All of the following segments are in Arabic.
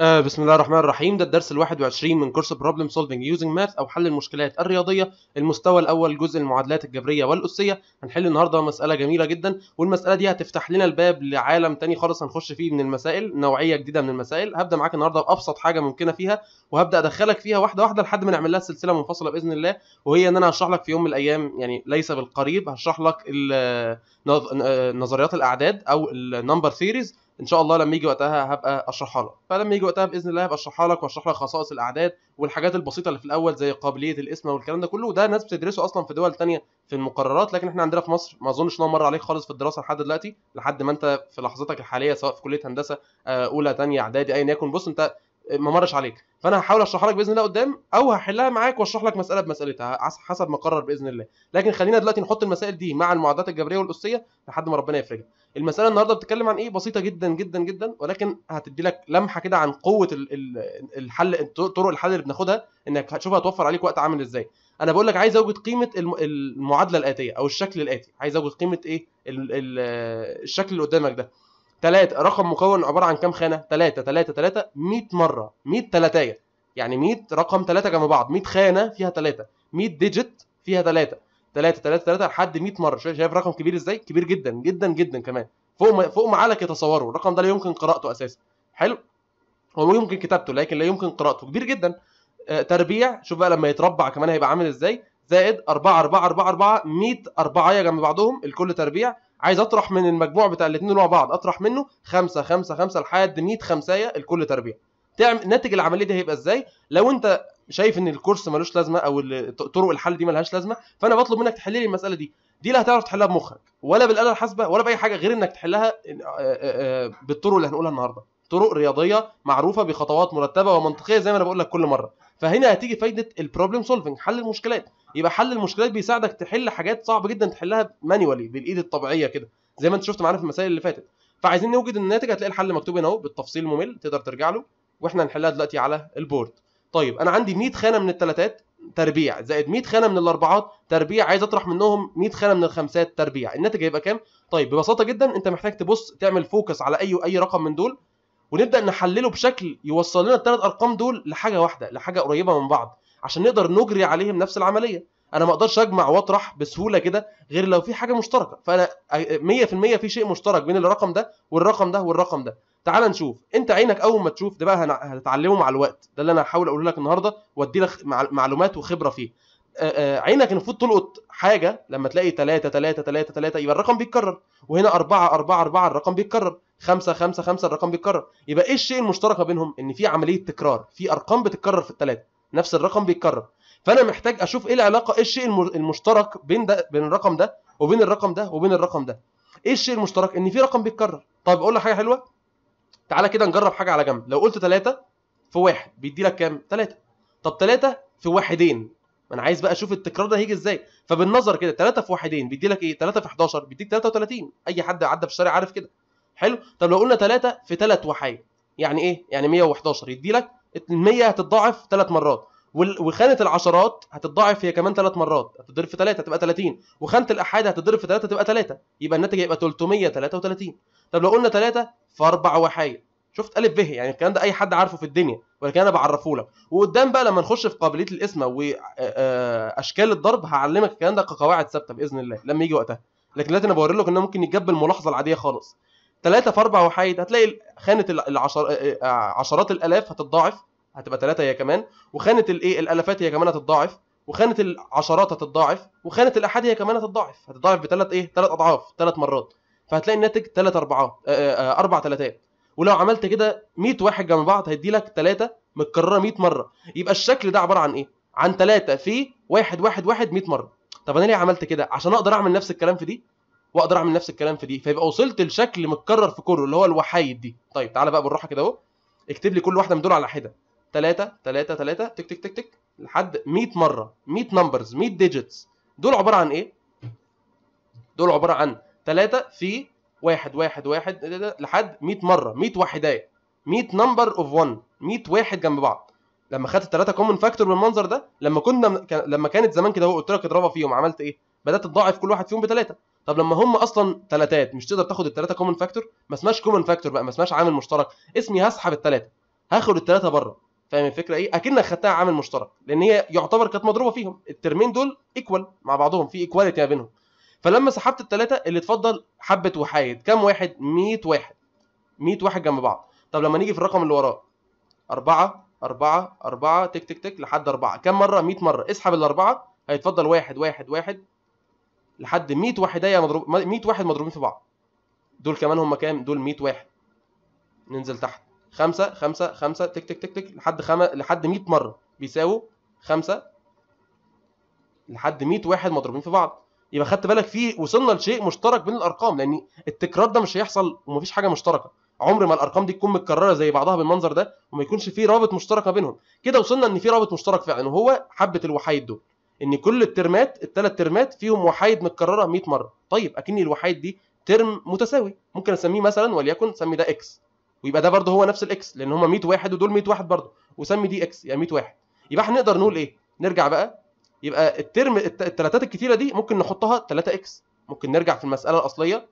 آه بسم الله الرحمن الرحيم ده الدرس ال 21 من كورس بروبلم سولفنج يوزنج ماث او حل المشكلات الرياضيه المستوى الاول جزء المعادلات الجبريه والاسيه هنحل النهارده مساله جميله جدا والمساله دي هتفتح لنا الباب لعالم تاني خالص هنخش فيه من المسائل نوعيه جديده من المسائل هبدا معاك النهارده بابسط حاجه ممكنه فيها وهبدا ادخلك فيها واحده واحده لحد ما نعمل لها سلسله منفصله باذن الله وهي ان انا هشرح لك في يوم من الايام يعني ليس بالقريب هشرح لك آه، نظريات الاعداد او النمبر ثيريز ان شاء الله لما يجي وقتها هبقى اشرحها لك فلما يجي وقتها باذن الله هبقى اشرحها لك واشرح لك خصائص الاعداد والحاجات البسيطه اللي في الاول زي قابليه القسمه والكلام ده كله وده ناس بتدرسه اصلا في دول ثانيه في المقررات لكن احنا عندنا في مصر ما اظنش ان هو مر عليك خالص في الدراسه لحد دلوقتي لحد ما انت في لحظتك الحاليه سواء في كليه هندسه آه، اولى ثانيه اعدادي ايا يكن بص انت ما مرش عليك فانا هحاول اشرحها لك باذن الله قدام او هحلها معاك واشرح لك مساله بمسالتها حسب ما قرر باذن الله لكن خلينا دلوقتي نحط المسائل دي مع المعادلات الجبريه والاسيه لحد ما ربنا يفرجها المساله النهارده بتتكلم عن ايه بسيطه جدا جدا جدا ولكن هتدي لك لمحه كده عن قوه الحل طرق الحل اللي بناخدها انك هتشوفها هتوفر عليك وقت عامل ازاي انا بقول لك عايز اوجد قيمه المعادله الاتيه او الشكل الاتي عايز اوجد قيمه ايه الشكل اللي قدامك ده 3 رقم مكون عباره عن كام خانه 3 3 3 100 مره 100 تلاتايه يعني 100 رقم 3 جنب بعض 100 خانه فيها 3 100 ديجيت فيها 3 3 3 3 لحد 100 مره شايف رقم كبير ازاي كبير جدا جدا جدا كمان فوق ما فوق ما عليك يتصوره الرقم ده لا يمكن قراءته اساسا حلو هو يمكن كتابته لكن لا يمكن قراءته كبير جدا آه تربيع شوف بقى لما يتربع كمان هيبقى عامل ازاي زائد 4 4 4 4 100 4 جنب بعضهم الكل تربيع عايز اطرح من المجموع بتاع الاثنين مع بعض اطرح منه 5 5 5 لحد 100 خمسايه الكل تربيع تعمل ناتج العمليه دي هيبقى ازاي لو انت شايف ان الكورس ملوش لازمه او طرق الحل دي ملهاش لازمه فانا بطلب منك تحل لي المساله دي دي لا هتعرف تحلها بمخك ولا بالاله الحاسبه ولا باي حاجه غير انك تحلها آه، آه، آه، بالطرق اللي هنقولها النهارده طرق رياضيه معروفه بخطوات مرتبه ومنطقيه زي ما انا بقول لك كل مره فهنا هتيجي فايده البروبلم سولفنج حل المشكلات يبقى حل المشكلات بيساعدك تحل حاجات صعب جدا تحلها مانيوالي بالايد الطبيعيه كده زي ما انت شفت معانا في المسائل اللي فاتت فعايزين نوجد الناتج هتلاقي الحل مكتوب هنا اهو بالتفصيل الممل تقدر ترجع له واحنا هنحلها دلوقتي على البورد طيب انا عندي 100 خانه من الثلاثات تربيع زائد 100 خانه من الاربعات تربيع عايز اطرح منهم 100 خانه من الخمسات تربيع الناتج هيبقى كام طيب ببساطه جدا انت محتاج تبص تعمل فوكس على اي اي رقم من دول ونبدا نحلله بشكل يوصل لنا الثلاث ارقام دول لحاجه واحده لحاجه قريبه من بعض عشان نقدر نجري عليهم نفس العمليه انا ما اقدرش اجمع واطرح بسهوله كده غير لو في حاجه مشتركه فانا 100% في شيء مشترك بين الرقم ده والرقم ده والرقم ده تعال نشوف انت عينك اول ما تشوف ده بقى هنتعلمه مع الوقت ده اللي انا هحاول اقوله لك النهارده وادي لك معلومات وخبره فيه آه، آه، عينك المفروض تلقط حاجه لما تلاقي 3 3 3 3 يبقى الرقم بيتكرر وهنا 4 4 4 الرقم بيتكرر 5 5 5 الرقم بيتكرر يبقى ايه الشيء المشترك ما بينهم ان في عمليه تكرار في ارقام بتتكرر في الثلاثه نفس الرقم بيتكرر فانا محتاج اشوف ايه العلاقه ايه الشيء المشترك بين ده بين الرقم ده وبين الرقم ده وبين الرقم ده ايه الشيء المشترك ان في رقم بيتكرر طب اقول لك حاجه حلوه تعالى كده نجرب حاجه على جنب لو قلت 3 في واحد بيدي لك كام 3 طب 3 في واحدين ما انا عايز بقى اشوف التكرار ده هيجي ازاي فبالنظر كده 3 في 1 بيدي لك ايه 3 في 11 بيديك 33 اي حد عدى في الشارع عارف كده حلو طب لو قلنا 3 في 3 وحايد يعني ايه يعني 111 يدي لك ال 100 هتتضاعف 3 مرات وخانه العشرات هتتضاعف هي كمان 3 مرات هتتضرب في 3 تبقى 30 وخانه الاحاد هتتضرب في 3 تبقى 3 يبقى الناتج هيبقى 333 طب لو قلنا 3 في 4 وحايد شفت ا ب يعني الكلام ده اي حد عارفه في الدنيا ولكن انا بعرفه لك وقدام بقى لما نخش في قابليه القسمه واشكال الضرب هعلمك الكلام ده كقواعد ثابته باذن الله لما يجي وقتها لكن دلوقتي انا بوري لك انه ممكن يتجاب بالملاحظه العاديه خالص 3 في 4 وحيد هتلاقي خانه العشر... عشرات الالاف هتتضاعف هتبقى 3 هي كمان وخانه الايه الالافات هي كمان هتتضاعف وخانه العشرات هتتضاعف وخانه الاحاد هي كمان هتتضاعف هتتضاعف بثلاث ايه ثلاث اضعاف ثلاث مرات فهتلاقي الناتج 3 4 4 3 ولو عملت كده 100 واحد جنب بعض هيدي لك 3 متكرره 100 مره يبقى الشكل ده عباره عن ايه عن 3 في 1 1 1 100 مره طب انا ليه عملت كده عشان اقدر اعمل نفس الكلام في دي واقدر اعمل نفس الكلام في دي فيبقى وصلت لشكل متكرر في كله اللي هو الوحايد دي طيب تعالى بقى بالراحه كده اهو اكتب لي كل واحده من دول على حده 3 3 3 تك تك تك تك لحد 100 مره 100 نمبرز 100 ديجيتس دول عباره عن ايه دول عباره عن 3 في واحد واحد واحد لحد 100 مره 100 وحدات 100 نمبر اوف 1 100 واحد جنب بعض لما خدت الثلاثه كومن فاكتور بالمنظر ده لما كنا لما كانت زمان كده قلت لك اضربها فيهم عملت ايه بدات تضاعف كل واحد فيهم بثلاثه طب لما هم اصلا ثلاثات مش تقدر تاخد الثلاثه كومن فاكتور ما اسمهاش كومن فاكتور بقى ما اسمهاش عامل مشترك اسمي هسحب الثلاثه هاخد الثلاثه بره فاهم الفكره ايه اكنك خدتها عامل مشترك لان هي يعتبر كانت مضروبه فيهم الترمين دول ايكوال مع بعضهم في ايكواليتي ما بينهم فلما سحبت الثلاثه اللي اتفضل حبه وحايد كام واحد 100 واحد 100 واحد جنب بعض طب لما نيجي في الرقم اللي وراه 4 4 4 تك تك تك لحد 4 كام مره 100 مره اسحب الاربعه هيتفضل واحد واحد واحد لحد 100 وحدايه مضروب 100 واحد مضروبين في بعض دول كمان هم كام دول 100 واحد ننزل تحت 5 5 5 تك تك تك تك لحد خم... لحد 100 مره بيساووا 5 لحد 100 واحد مضروبين في بعض يبقى خدت بالك فيه وصلنا لشيء مشترك بين الارقام لان التكرار ده مش هيحصل ومفيش حاجه مشتركه عمر ما الارقام دي تكون متكرره زي بعضها بالمنظر ده وما يكونش في رابط مشتركه بينهم كده وصلنا ان في رابط مشترك فعلا وهو حبه الوحايد دول ان كل الترمات الثلاث ترمات فيهم وحايد متكرره 100 مره طيب اكن الوحايد دي ترم متساوي ممكن اسميه مثلا وليكن سمي ده اكس ويبقى ده برده هو نفس الاكس لان هم 100 واحد ودول 100 واحد برده وسمي دي اكس يعني 100 واحد يبقى احنا نقدر نقول ايه نرجع بقى يبقى الترم التلاتات الكتيره دي ممكن نحطها 3 اكس ممكن نرجع في المساله الاصليه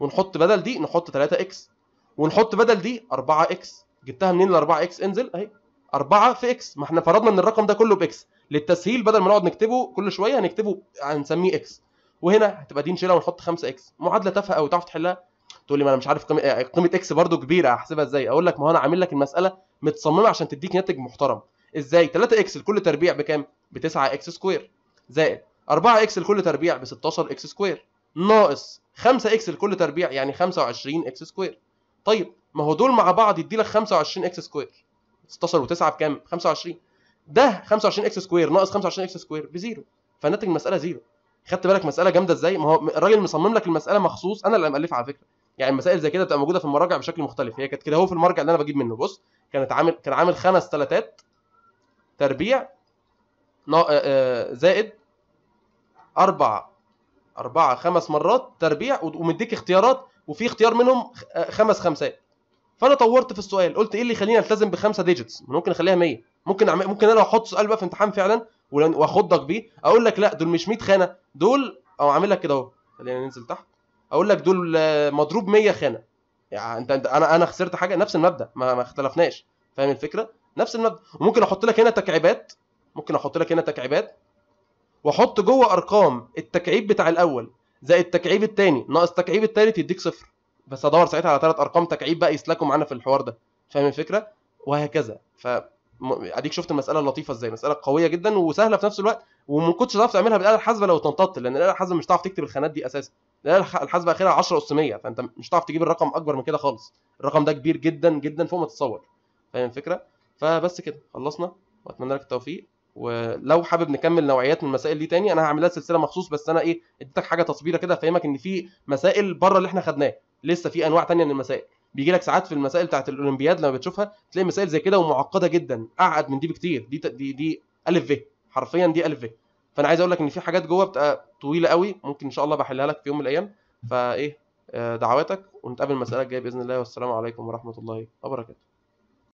ونحط بدل دي نحط 3 اكس ونحط بدل دي 4 اكس جبتها منين ال 4 اكس انزل اهي 4 في اكس ما احنا فرضنا ان الرقم ده كله باكس للتسهيل بدل ما نقعد نكتبه كل شويه هنكتبه هنسميه اكس وهنا هتبقى دي نشيلها ونحط 5 اكس معادله تافهه قوي تعرف تحلها تقول لي ما انا مش عارف قيمه قيمه اكس برضو كبيره احسبها ازاي اقول لك ما هو انا عامل لك المساله متصممه عشان تديك ناتج محترم ازاي 3 اكس لكل تربيع بكام ب 9 اكس سكوير زائد 4 اكس لكل تربيع ب 16 اكس سكوير ناقص 5 اكس لكل تربيع يعني 25 اكس سكوير طيب ما هو دول مع بعض يدي لك 25 اكس سكوير 16 و9 بكام 25 ده 25 اكس سكوير ناقص 25 اكس سكوير بزيرو فناتج المساله زيرو خدت بالك مساله جامده ازاي ما هو الراجل مصمم لك المساله مخصوص انا اللي مالفها على فكره يعني المسائل زي كده بتبقى موجوده في المراجع بشكل مختلف هي كانت كده هو في المرجع اللي انا بجيب منه بص كانت عامل كان عامل خمس ثلاثات تربيع آه، آه، زائد أربعة أربعة خمس مرات تربيع ومديك اختيارات وفي اختيار منهم آه، خمس خمسات فانا طورت في السؤال قلت ايه اللي يخليني التزم بخمسه ديجيتس ممكن اخليها 100 ممكن أعمل ممكن انا احط سؤال بقى في امتحان فعلا واخضك بيه اقول لك لا دول مش 100 خانه دول او لك كده اهو خلينا ننزل تحت اقول لك دول مضروب 100 خانه يعني انت, انت انا انا خسرت حاجه نفس المبدا ما, ما اختلفناش فاهم الفكره نفس المبدا وممكن احط لك هنا تكعيبات ممكن احط لك هنا تكعيبات واحط جوه ارقام التكعيب بتاع الاول زائد التكعيب الثاني ناقص التكعيب الثالث يديك صفر بس ادور ساعتها على ثلاث ارقام تكعيب بقى يسلكوا معانا في الحوار ده فاهم الفكره وهكذا ف اديك شفت المساله اللطيفه ازاي مساله قويه جدا وسهله في نفس الوقت وما كنتش هتعرف تعملها بالاله الحاسبه لو تنطط لان الاله الحاسبه مش هتعرف تكتب الخانات دي اساسا الاله الحاسبه اخرها 10 اس 100 فانت مش هتعرف تجيب الرقم اكبر من كده خالص الرقم ده كبير جدا جدا فوق ما تتصور فاهم الفكره فبس كده خلصنا واتمنى لك التوفيق ولو حابب نكمل نوعيات من المسائل دي تاني انا هعملها سلسله مخصوص بس انا ايه اديتك حاجه تصبيره كده افهمك ان في مسائل بره اللي احنا خدناه لسه في انواع تانية من المسائل بيجي لك ساعات في المسائل بتاعت الاولمبياد لما بتشوفها تلاقي مسائل زي كده ومعقده جدا اعقد من دي بكتير دي دي دي الف في حرفيا دي الف في فانا عايز اقول لك ان في حاجات جوه بتبقى طويله قوي ممكن ان شاء الله بحلها لك في يوم من الايام فايه آه، دعواتك ونتقابل المساله الجايه باذن الله والسلام عليكم ورحمه الله وبركاته